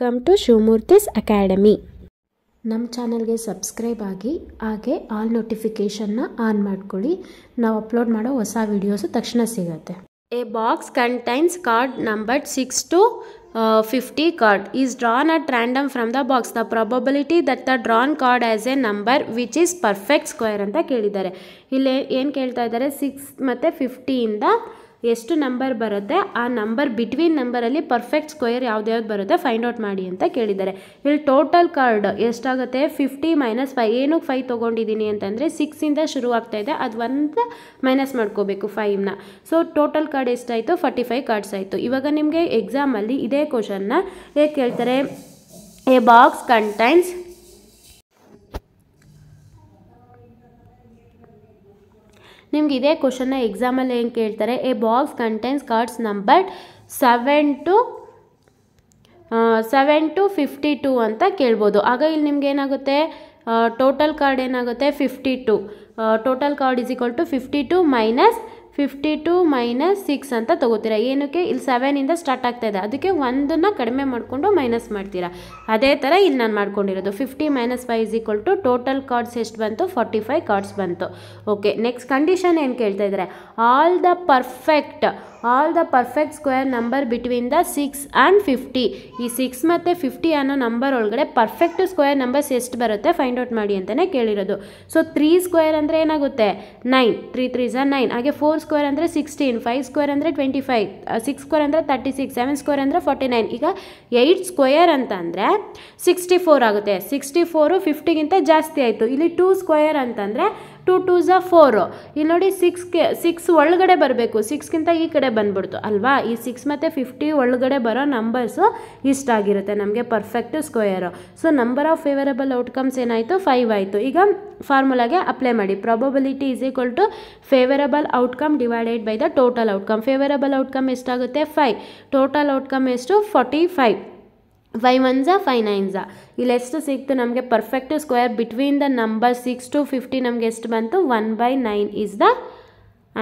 come to Shivamurthy's academy ನಮ್ಮ ಚಾನಲ್ಗೆ subscribe ಆಗಿ ಹಾಗೆ ಆಲ್ ನೋಟಿಫಿಕೇಷನ್ನ ಆನ್ ಮಾಡ್ಕೊಳ್ಳಿ ನಾವು ಅಪ್ಲೋಡ್ ಮಾಡೋ ಹೊಸ ವೀಡಿಯೋಸು ತಕ್ಷಣ ಸಿಗುತ್ತೆ a box contains card number six to fifty card is drawn at random from the box the probability that the drawn card as a number which is perfect square ಅಂತ ಕೇಳಿದ್ದಾರೆ ಇಲ್ಲಿ ಏನು ಕೇಳ್ತಾ ಇದ್ದಾರೆ ಸಿಕ್ಸ್ ಮತ್ತು ಫಿಫ್ಟಿಯಿಂದ ಎಷ್ಟು ನಂಬರ್ ಬರುತ್ತೆ ಆ ನಂಬರ್ ಬಿಟ್ವೀನ್ ನಂಬರಲ್ಲಿ ಪರ್ಫೆಕ್ಟ್ ಸ್ಕ್ವೇರ್ ಯಾವ್ದು ಬರುತ್ತೆ ಫೈಂಡ್ ಔಟ್ ಮಾಡಿ ಅಂತ ಕೇಳಿದ್ದಾರೆ ಇಲ್ಲಿ ಟೋಟಲ್ ಕಾರ್ಡ್ ಎಷ್ಟಾಗುತ್ತೆ ಫಿಫ್ಟಿ ಮೈನಸ್ ಫೈ ಏನಕ್ಕೆ ಫೈವ್ ತೊಗೊಂಡಿದ್ದೀನಿ ಅಂತಂದರೆ ಸಿಕ್ಸಿಂದ ಶುರು ಆಗ್ತಾ ಇದೆ ಅದು ಒಂದು ಮೈನಸ್ ಮಾಡ್ಕೋಬೇಕು ಫೈವ್ನ ಸೊ ಟೋಟಲ್ ಕಾರ್ಡ್ ಎಷ್ಟಾಯಿತು ಫಾರ್ಟಿ ಫೈವ್ ಕಾರ್ಡ್ಸ್ ಆಯಿತು ಇವಾಗ ನಿಮಗೆ ಎಕ್ಸಾಮಲ್ಲಿ ಇದೇ ಕ್ವಶನ್ನ ಹೇಗೆ ಕೇಳ್ತಾರೆ ಎ ಬಾಕ್ಸ್ ಕಂಟೈನ್ಸ್ ನಿಮ್ಗೆ ಇದೇ ಕ್ವಶನ್ನ ಎಕ್ಸಾಮಲ್ಲಿ ಏನು ಕೇಳ್ತಾರೆ a box contains cards number seven to seven to fifty two ಅಂತ ಕೇಳ್ಬೋದು ಆಗ ಇಲ್ಲಿ ನಿಮ್ಗೆ ಏನಾಗುತ್ತೆ ಟೋಟಲ್ ಕಾರ್ಡ್ ಏನಾಗುತ್ತೆ fifty two total card is equal to fifty two minus fifty two minus six ಅಂತ ತೊಗೋತೀರಾ ಏನಕ್ಕೆ ಇಲ್ಲಿ ಸೆವೆನಿಂದ ಸ್ಟಾರ್ಟ್ ಆಗ್ತಾ ಇದೆ ಅದಕ್ಕೆ ಒಂದನ್ನು ಕಡಿಮೆ ಮಾಡಿಕೊಂಡು ಮೈನಸ್ ಮಾಡ್ತೀರಾ ಅದೇ ಥರ ಇಲ್ಲಿ ನಾನು ಮಾಡ್ಕೊಂಡಿರೋದು fifty minus five is equal to total cards ಎಷ್ಟು ಬಂತು ಫಾರ್ಟಿ ಫೈವ್ ಕಾರ್ಡ್ಸ್ ಬಂತು ಓಕೆ ನೆಕ್ಸ್ಟ್ ಕಂಡೀಷನ್ ಏನು ಕೇಳ್ತಾ ಇದ್ದಾರೆ all the perfect all the perfect square number between the six and fifty ಈ ಸಿಕ್ಸ್ ಮತ್ತು ಫಿಫ್ಟಿ ಅನ್ನೋ ನಂಬರ್ ಒಳಗಡೆ ಪರ್ಫೆಕ್ಟ್ ಸ್ಕ್ವೇರ್ ನಂಬರ್ಸ್ ಎಷ್ಟು ಬರುತ್ತೆ ಫೈಂಡ್ ಔಟ್ ಮಾಡಿ ಅಂತಲೇ ಕೇಳಿರೋದು ಸೊ ತ್ರೀ ಸ್ಕ್ವೇರ್ ಅಂದರೆ ಏನಾಗುತ್ತೆ ನೈನ್ ತ್ರೀ ತ್ರೀ ನೈನ್ ಹಾಗೆ ಫೋರ್ ಸ್ಕ್ವೇರ್ ಅಂದರೆ ಸಿಕ್ಸ್ಟೀನ್ ಫೈವ್ ಸ್ಕ್ವೇರ್ ಅಂದರೆ ಟ್ವೆಂಟಿ ಫೈವ್ ಸಿಕ್ಸ್ ಸ್ಕ್ವೇರ್ ಅಂದರೆ ತರ್ಟಿ ಸಿಕ್ಸ್ ಸೆವೆನ್ ಸ್ಕ್ವೇರ್ ಅಂದರೆ ಫಾರ್ಟಿ ನೈನ್ ಈಗ ಏಯ್ಟ್ ಸ್ಕ್ವೇರ್ ಅಂತಂದರೆ ಸಿಕ್ಸ್ಟಿ ಫೋರ್ ಆಗುತ್ತೆ ಸಿಕ್ಸ್ಟಿ ಫೋರು ಫಿಫ್ಟಿಗಿಂತ ಜಾಸ್ತಿ ಆಯಿತು ಇಲ್ಲಿ ಟೂ ಸ್ಕ್ವೇರ್ ಅಂತಂದರೆ ಟೂ ಟೂ ಝ ಫೋರು ಇಲ್ಲಿ ನೋಡಿ ಸಿಕ್ಸ್ಗೆ ಸಿಕ್ಸ್ ಒಳಗಡೆ ಬರಬೇಕು ಸಿಕ್ಸ್ಗಿಂತ ಈ ಕಡೆ ಒಳಗಡೆ ಬಂದ್ಬಿಡ್ತು ಅಲ್ವಾ ಈ ಸಿಕ್ಸ್ ಮತ್ತು ಫಿಫ್ಟಿ ಒಳಗಡೆ ಬರೋ ನಂಬರ್ಸು ಇಷ್ಟಾಗಿರುತ್ತೆ ನಮಗೆ perfect square so number of favourable outcomes ಏನಾಯಿತು ಫೈವ್ ಆಯಿತು ಈಗ ಫಾರ್ಮುಲಾಗೆ ಅಪ್ಲೈ ಮಾಡಿ probability is equal to favourable outcome divided by the total outcome favourable outcome ಎಷ್ಟಾಗುತ್ತೆ ಫೈವ್ ಟೋಟಲ್ ಔಟ್ಕಮ್ ಎಷ್ಟು forty five five ones five five ಇಲ್ಲಿ ಎಷ್ಟು ಸಿಕ್ತು ನಮಗೆ perfect square between the number six to fifty ನಮಗೆ ಎಷ್ಟು ಬಂತು one by nine is the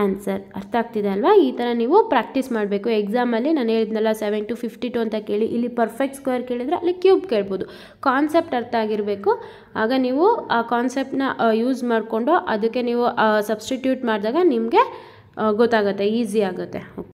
answer ಅರ್ಥ ಆಗ್ತಿದೆ ಅಲ್ವಾ ಈ ಥರ ನೀವು ಪ್ರಾಕ್ಟೀಸ್ ಮಾಡಬೇಕು ಎಕ್ಸಾಮಲ್ಲಿ ನಾನು ಹೇಳಿದ್ನಲ್ಲ ಸೆವೆನ್ ಟು ಫಿಫ್ಟಿ ಟು ಅಂತ ಕೇಳಿ ಇಲ್ಲಿ ಪರ್ಫೆಕ್ಟ್ ಸ್ಕ್ವೇರ್ ಕೇಳಿದರೆ ಅಲ್ಲಿ ಕ್ಯೂಬ್ ಕೇಳ್ಬೋದು ಕಾನ್ಸೆಪ್ಟ್ ಅರ್ಥ ಆಗಿರಬೇಕು ಆಗ ನೀವು ಆ ಕಾನ್ಸೆಪ್ಟನ್ನ ಯೂಸ್ ಮಾಡಿಕೊಂಡು ಅದಕ್ಕೆ ನೀವು ಸಬ್ಸ್ಟಿಟ್ಯೂಟ್ ಮಾಡಿದಾಗ ನಿಮಗೆ ಗೊತ್ತಾಗುತ್ತೆ ಈಸಿ ಆಗುತ್ತೆ